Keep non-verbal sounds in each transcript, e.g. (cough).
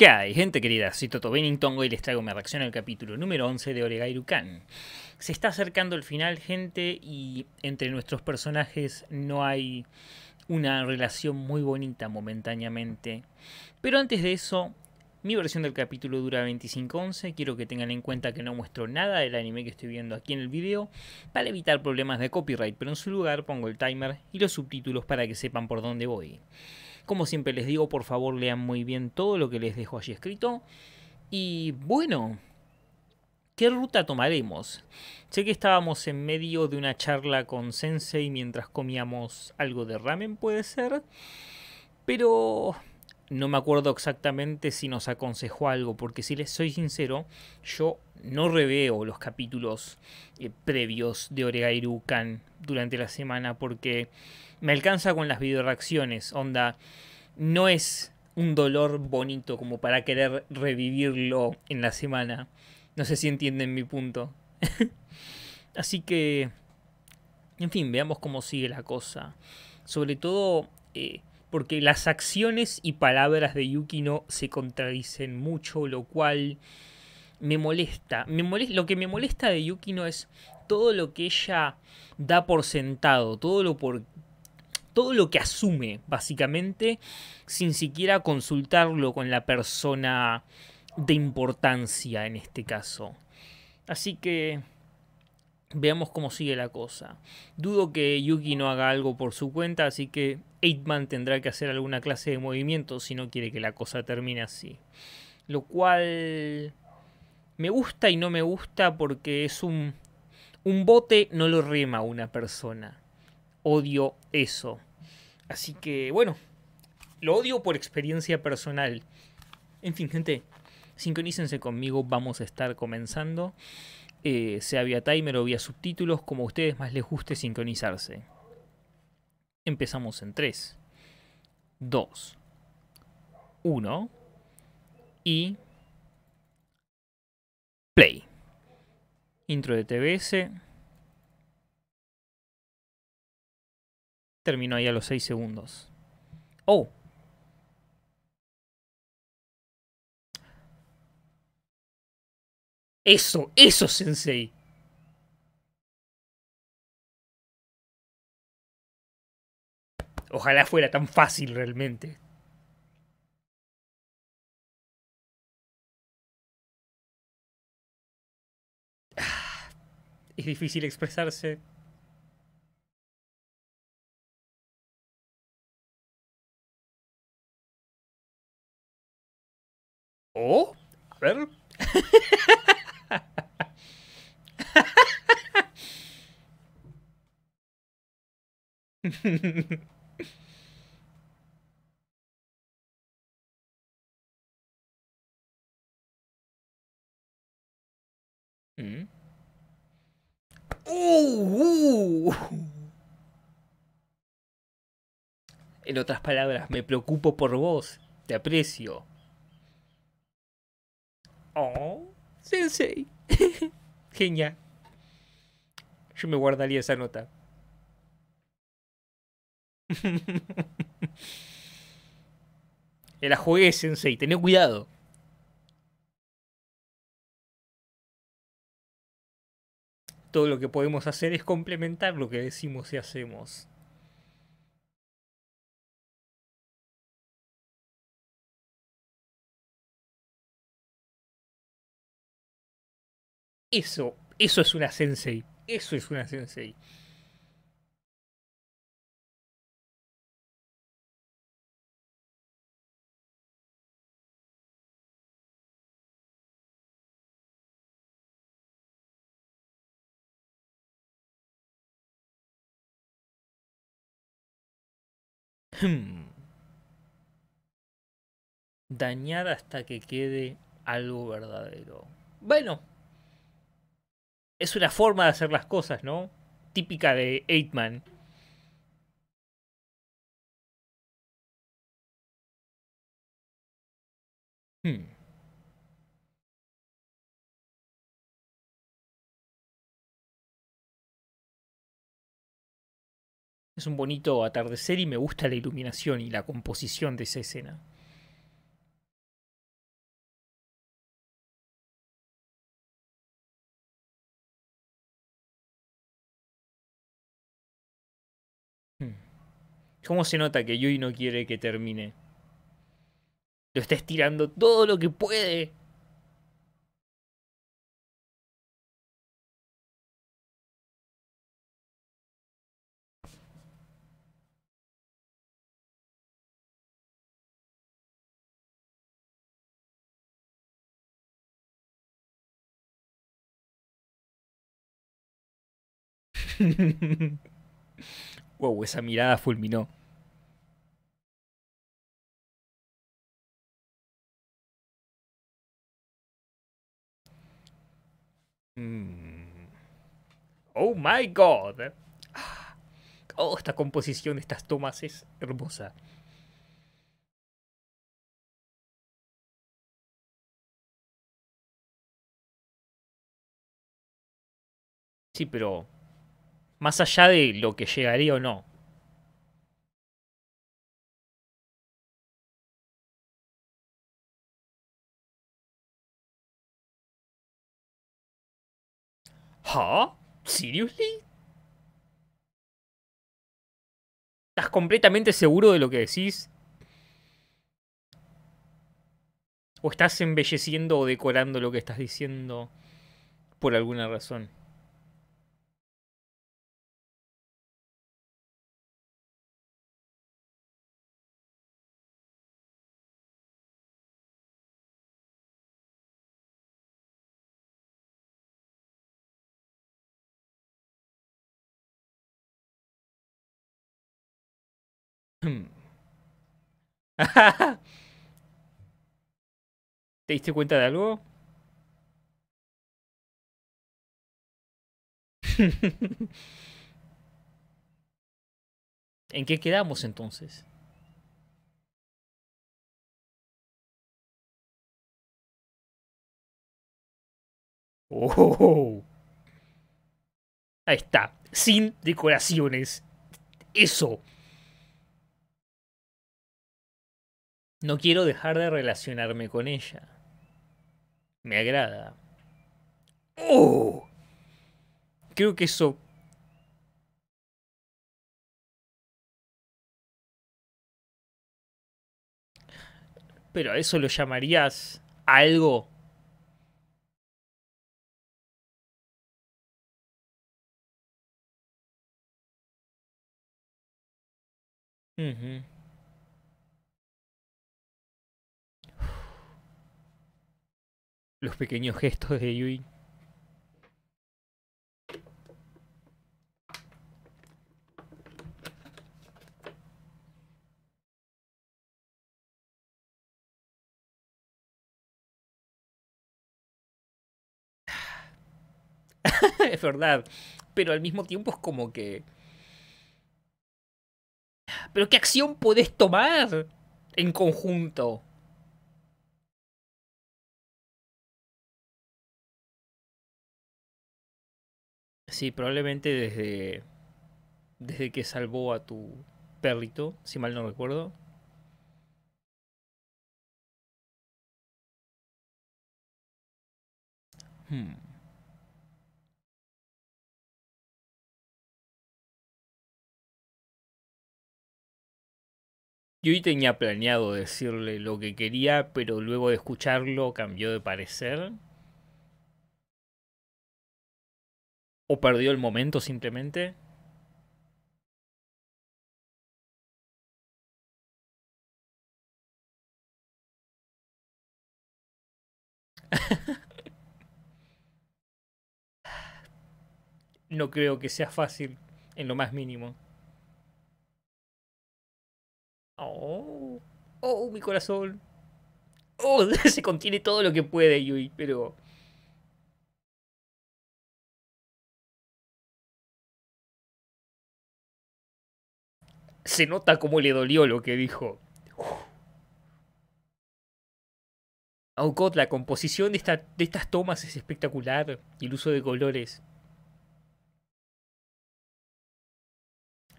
¿Qué hay, gente querida? Soy Toto Bennington y les traigo mi reacción al capítulo número 11 de Oregairu Se está acercando el final, gente, y entre nuestros personajes no hay una relación muy bonita momentáneamente. Pero antes de eso, mi versión del capítulo dura 25-11, quiero que tengan en cuenta que no muestro nada del anime que estoy viendo aquí en el video para evitar problemas de copyright, pero en su lugar pongo el timer y los subtítulos para que sepan por dónde voy. Como siempre les digo, por favor lean muy bien todo lo que les dejo allí escrito. Y bueno, ¿qué ruta tomaremos? Sé que estábamos en medio de una charla con Sensei mientras comíamos algo de ramen, puede ser. Pero no me acuerdo exactamente si nos aconsejó algo, porque si les soy sincero, yo no reveo los capítulos eh, previos de Oregairu durante la semana porque me alcanza con las videoreacciones, onda, no es un dolor bonito como para querer revivirlo en la semana. No sé si entienden mi punto. (laughs) Así que, en fin, veamos cómo sigue la cosa. Sobre todo, eh, porque las acciones y palabras de Yukino se contradicen mucho, lo cual me molesta. me Lo que me molesta de Yukino es todo lo que ella da por sentado, todo lo por todo lo que asume, básicamente, sin siquiera consultarlo con la persona de importancia en este caso. Así que veamos cómo sigue la cosa. Dudo que Yuki no haga algo por su cuenta, así que Eightman tendrá que hacer alguna clase de movimiento si no quiere que la cosa termine así. Lo cual me gusta y no me gusta porque es un... Un bote no lo rema una persona. Odio eso. Así que, bueno, lo odio por experiencia personal. En fin, gente, sincronícense conmigo, vamos a estar comenzando. Eh, sea vía timer o vía subtítulos, como a ustedes más les guste sincronizarse. Empezamos en 3, 2, 1 y play. Intro de TBS. Termino ahí a los 6 segundos. Oh. Eso, eso, Sensei. Ojalá fuera tan fácil realmente. Ah, es difícil expresarse. Oh, a ver. (laughs) Mm. Oh, oh. En otras palabras, me preocupo por vos. Te aprecio. Oh, sensei. (laughs) Genial. Yo me guardaría esa nota. la (laughs) jugué, sensei. Tené cuidado. todo lo que podemos hacer es complementar lo que decimos y hacemos. Eso, eso es una sensei. Eso es una sensei. Hmm. Dañar hasta que quede algo verdadero. Bueno, es una forma de hacer las cosas, ¿no? Típica de Eightman. Hmm. Es un bonito atardecer y me gusta la iluminación y la composición de esa escena. Hmm. ¿Cómo se nota que Yui no quiere que termine? Lo está estirando todo lo que puede (laughs) wow, esa mirada fulminó. Mm. Oh my god. Ah. Oh, esta composición estas tomas es hermosa. Sí, pero más allá de lo que llegaría o no. ¿Ah? ¿Seriously? ¿Estás completamente seguro de lo que decís? ¿O estás embelleciendo o decorando lo que estás diciendo por alguna razón? (laughs) ¿Te diste cuenta de algo? (laughs) ¿En qué quedamos entonces? Oh. Ahí está, sin decoraciones. Eso. No quiero dejar de relacionarme con ella. Me agrada. ¡Oh! Creo que eso... Pero a eso lo llamarías algo. los pequeños gestos de Yui. (laughs) es verdad, pero al mismo tiempo es como que... ¿Pero qué acción podés tomar en conjunto? Sí, probablemente desde, desde que salvó a tu perrito, si mal no recuerdo. Hmm. Yo hoy tenía planeado decirle lo que quería, pero luego de escucharlo cambió de parecer. o perdió el momento simplemente. (laughs) no creo que sea fácil en lo más mínimo. Oh, oh, mi corazón. Oh, (laughs) se contiene todo lo que puede, Yui, pero Se nota cómo le dolió lo que dijo. Aukot, la composición de, esta, de estas tomas es espectacular y el uso de colores.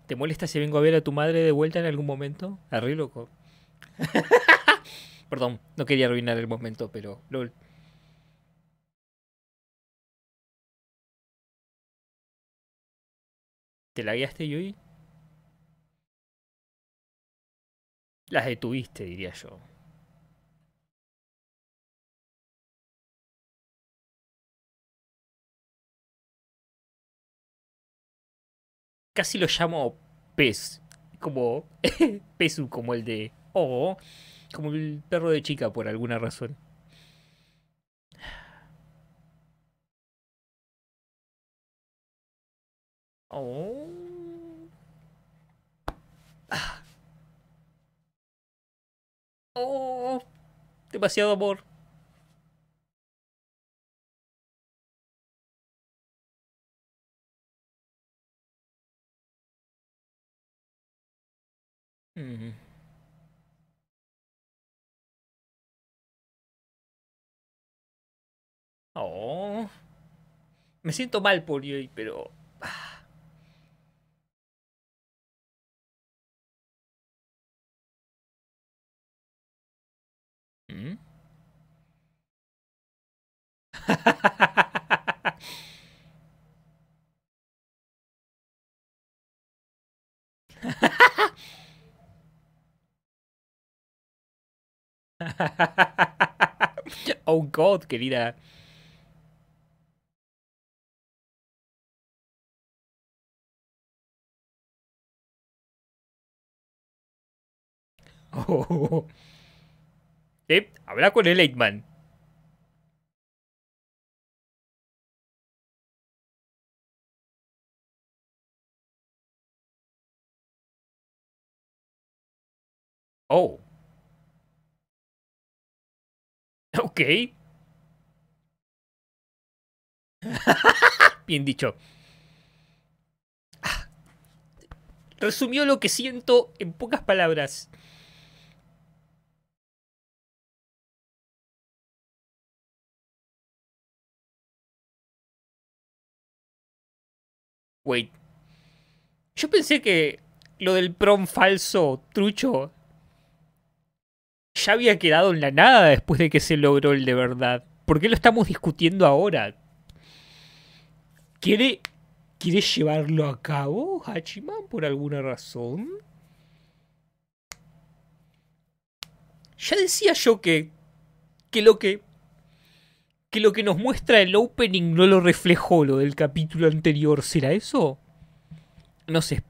¿Te molesta si vengo a ver a tu madre de vuelta en algún momento? Arre loco. (laughs) Perdón, no quería arruinar el momento, pero lol. ¿Te la guiaste, Yui? las detuviste, diría yo. Casi lo llamo pez, como (laughs) pesu, como el de oh, como el perro de chica por alguna razón. Oh. Ah. Oh, demasiado amor. Mm. Oh. Me siento mal por hoy, pero... Ah. ¿Mm? (laughs) oh God, querida. Oh. (laughs) ¿Sí? Habla con el Eggman. Oh. (laughs) Ok. (laughs) Bien dicho. Ah. Resumió lo que siento en pocas palabras. Yo pensé que lo del prom falso, trucho, ya había quedado en la nada después de que se logró el de verdad. ¿Por qué lo estamos discutiendo ahora? ¿Quiere, ¿quiere llevarlo a cabo Hachiman por alguna razón? Ya decía yo que, que lo que que lo que nos muestra el opening no lo reflejó lo del capítulo anterior. ¿Será eso? No sé.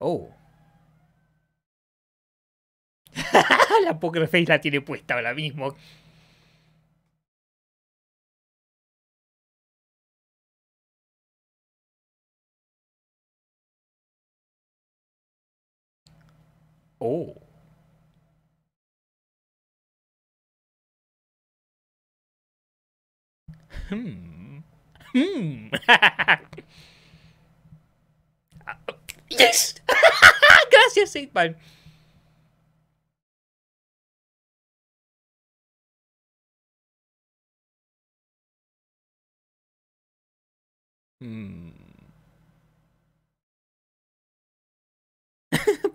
Oh. (laughs) la poker face la tiene puesta ahora mismo. Oh. Hmm. (laughs) (laughs) Hmm. yes. Gracias, Sigmund. Hmm.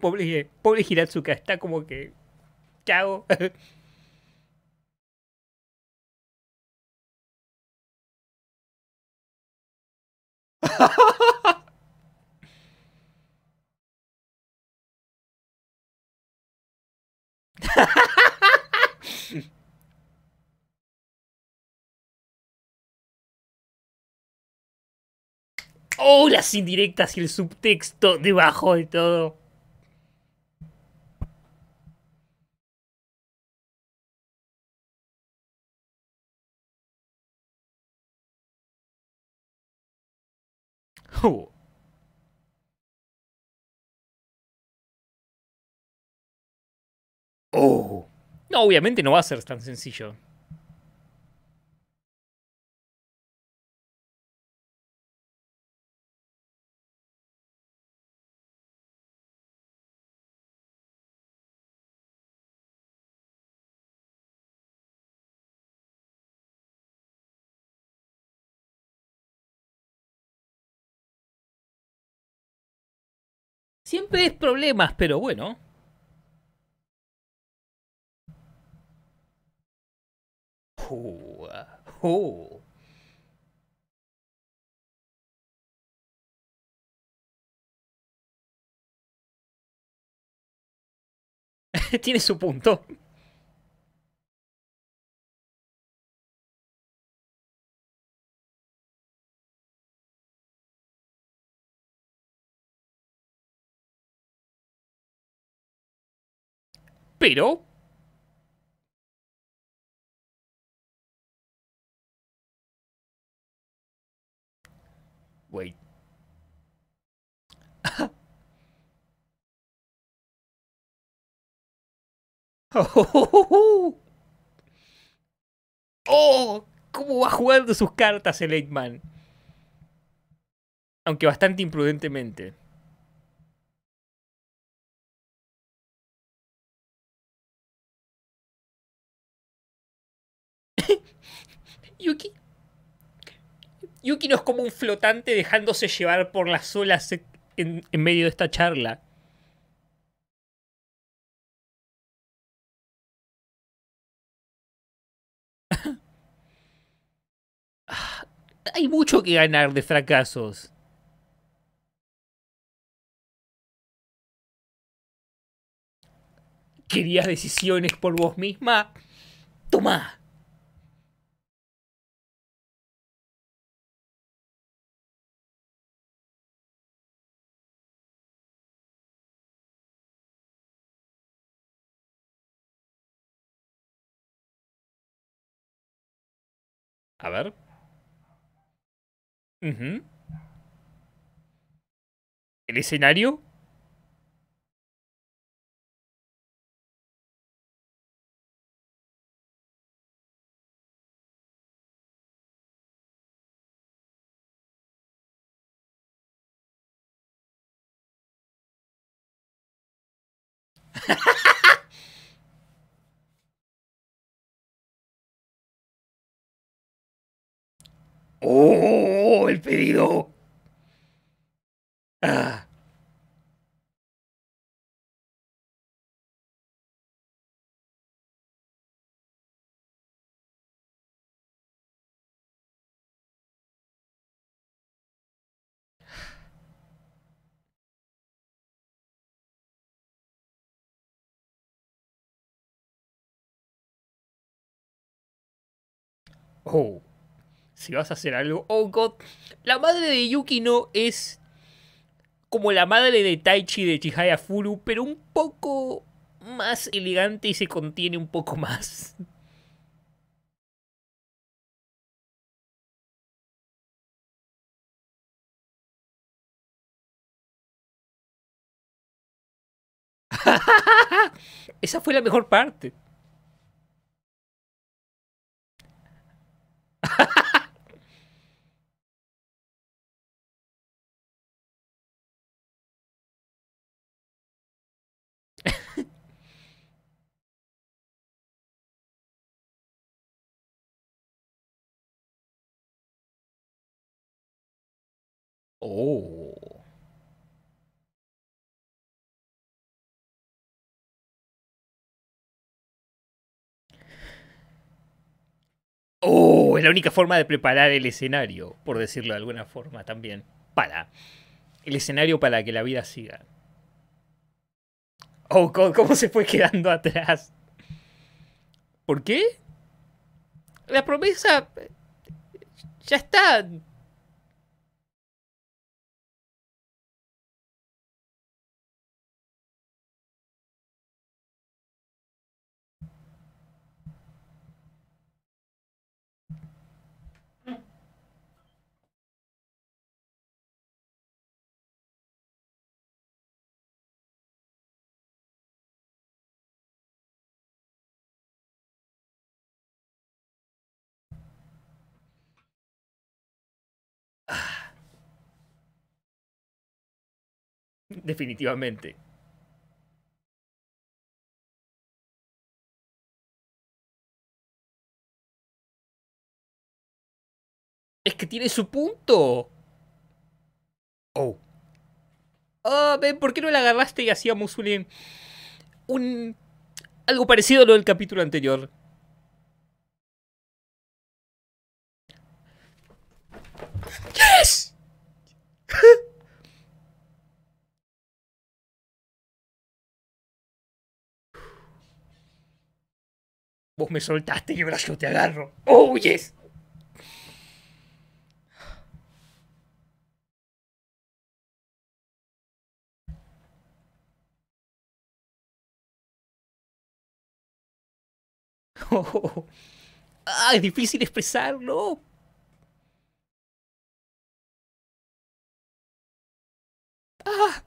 Pobre, pobre Hiratsuka, está como que. Chao. (laughs) oh, las indirectas y el subtexto debajo de todo. Oh. No. obviamente no va a ser tan sencillo. Siempre es problemas, pero bueno. (laughs) Tiene su punto. Pero... Wait. (laughs) oh, ¿Cómo va jugando sus cartas el Eggman? Aunque bastante imprudentemente. Yuki. Yuki no es como un flotante dejándose llevar por las olas en, medio de esta charla. (laughs) Hay mucho que ganar de fracasos. ¿Querías decisiones por vos misma? Toma. A ver. Uh ¿El escenario? (laughs) ¡Oh! El pedido. Ah. Oh si vas a hacer algo. Oh god, la madre de Yukino es como la madre de Taichi de Chihaya Furu, pero un poco más elegante y se contiene un poco más. (laughs) Esa fue la mejor parte. (laughs) Oh. oh. es la única forma de preparar el escenario, por decirlo de alguna forma también. Para. El escenario para que la vida siga. Oh, ¿cómo se fue quedando atrás? ¿Por qué? La promesa ya está definitivamente. Es que tiene su punto. Oh. oh, ah, ven, ¿por qué no la agarraste y hacíamos un, un... algo parecido a lo del capítulo anterior? ¡Yes! (laughs) me soltaste y ahora yo te agarro. ¡Oh, yes! (laughs) Oh. Ah, oh, es oh. difícil expresarlo. Ah.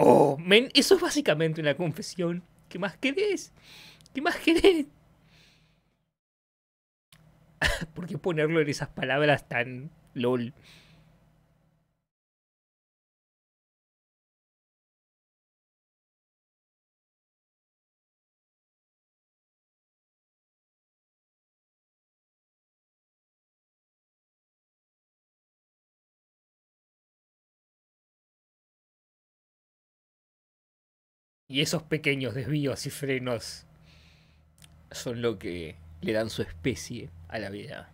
Oh, men, eso es básicamente una confesión. ¿Qué más querés? ¿Qué más querés? (laughs) ¿Por qué ponerlo en esas palabras tan lol? Y esos pequeños desvíos y frenos son lo que le dan su especie a la vida.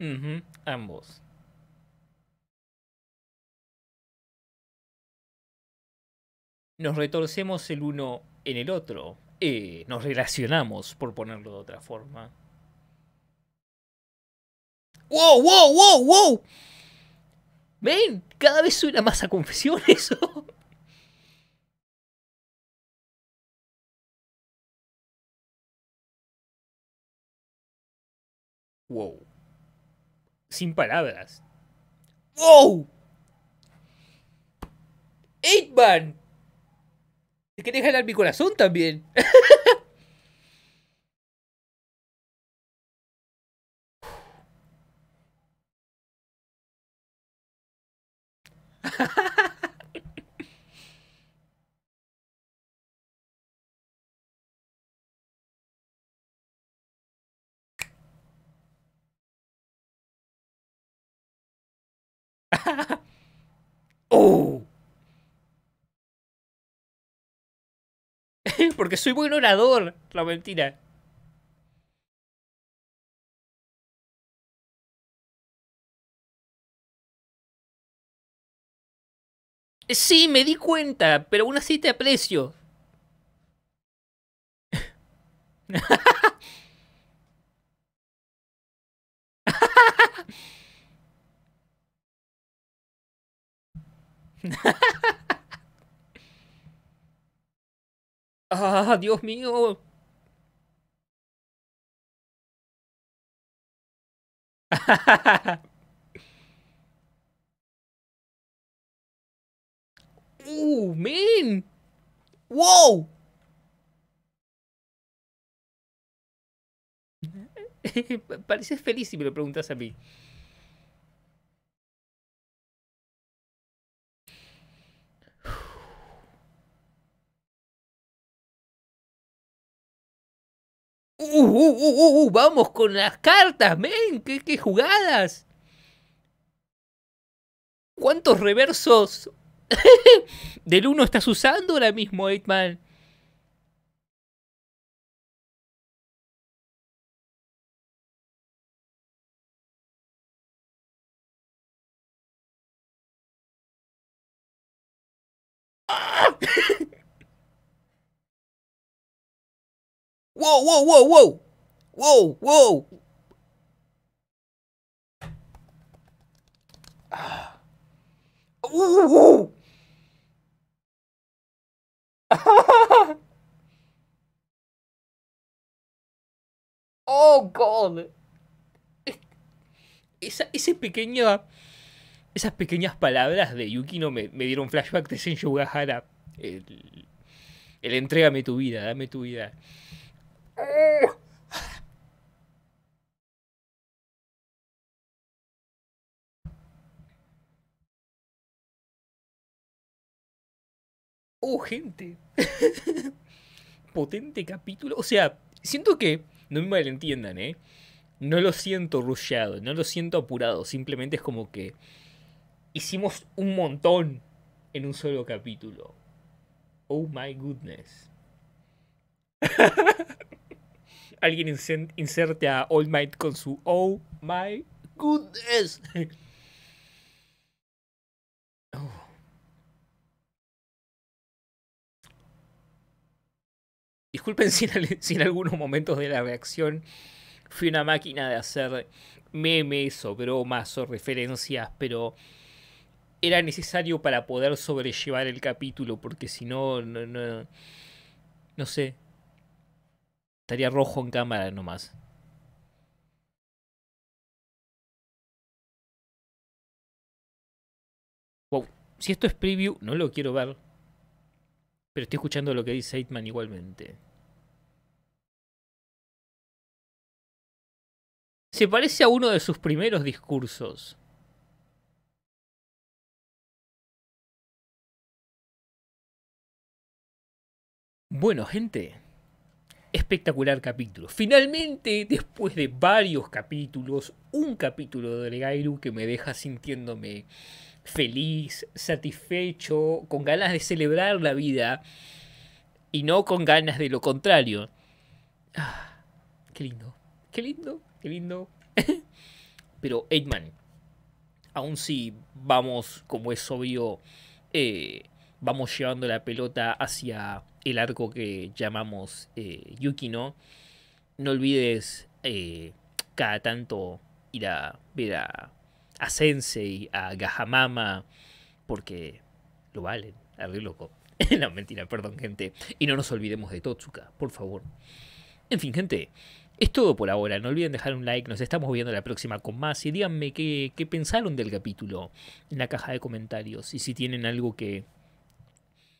mhm, (laughs) ambos. nos retorcemos el uno en el otro, eh, nos relacionamos, por ponerlo de otra forma. ¡Wow, wow, wow, wow! ¿Ven? Cada vez suena más a confesión (laughs) eso. Wow. Sin palabras. ¡Wow! ¡Eightman! que quieres ganar mi corazón también. (laughs) oh! (laughs) Porque soy buen orador. La mentira. Eh, sí, me di cuenta, pero aún así te aprecio. (laughs) ¡Ah, Dios mío! ¡Uh, (laughs) oh, men! ¡Wow! (laughs) Pareces feliz si me lo preguntas a mí. Uh uh, uh, uh, uh, vamos con las cartas, men, ¿Qué, jugadas. ¿Cuántos reversos (laughs) del uno estás usando ahora mismo, 8man ¡Wow, wow, wow, wow! ¡Wow, wow! Ah. (laughs) ¡Oh, God! Esa, ese pequeño, esas pequeñas palabras de Yukino me, me dieron flashback de Senju Gahara. El, el entrégame tu vida, dame tu vida. Oh, gente. (laughs) Potente capítulo. O sea, siento que. No me malentiendan, ¿eh? No lo siento rusheado, no lo siento apurado. Simplemente es como que. Hicimos un montón en un solo capítulo. Oh my goodness. (laughs) alguien inserte a All Might con su Oh my goodness. Oh. Disculpen si en, algunos momentos de la reacción fui una máquina de hacer memes o bromas o referencias, pero era necesario para poder sobrellevar el capítulo, porque si no, no, no sé, Estaría rojo en cámara nomás. Wow, si esto es preview, no lo quiero ver. Pero estoy escuchando lo que dice Aitman igualmente. Se parece a uno de sus primeros discursos. Bueno, gente espectacular capítulo. Finalmente, después de varios capítulos, un capítulo de Gairu que me deja sintiéndome feliz, satisfecho, con ganas de celebrar la vida y no con ganas de lo contrario. Ah, qué lindo, qué lindo, qué lindo. (laughs) Pero Eggman, aún si vamos, como es obvio, eh, vamos llevando la pelota hacia el arco que llamamos eh, Yukino. No olvides eh, cada tanto ir a ver a, Sensei, a Gahamama, porque lo valen, arre loco. (laughs) no, mentira, perdón, gente. Y no nos olvidemos de Totsuka, por favor. En fin, gente, es todo por ahora. No olviden dejar un like. Nos estamos viendo la próxima con más. Y díganme qué pensaron del capítulo en la caja de comentarios. Y si tienen algo que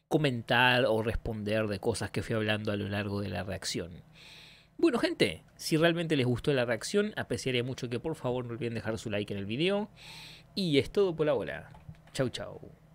comentar o responder de cosas que fui hablando a lo largo de la reacción. Bueno gente, si realmente les gustó la reacción, apreciaría mucho que por favor no olviden dejar su like en el video. Y es todo por ahora. Chau chau.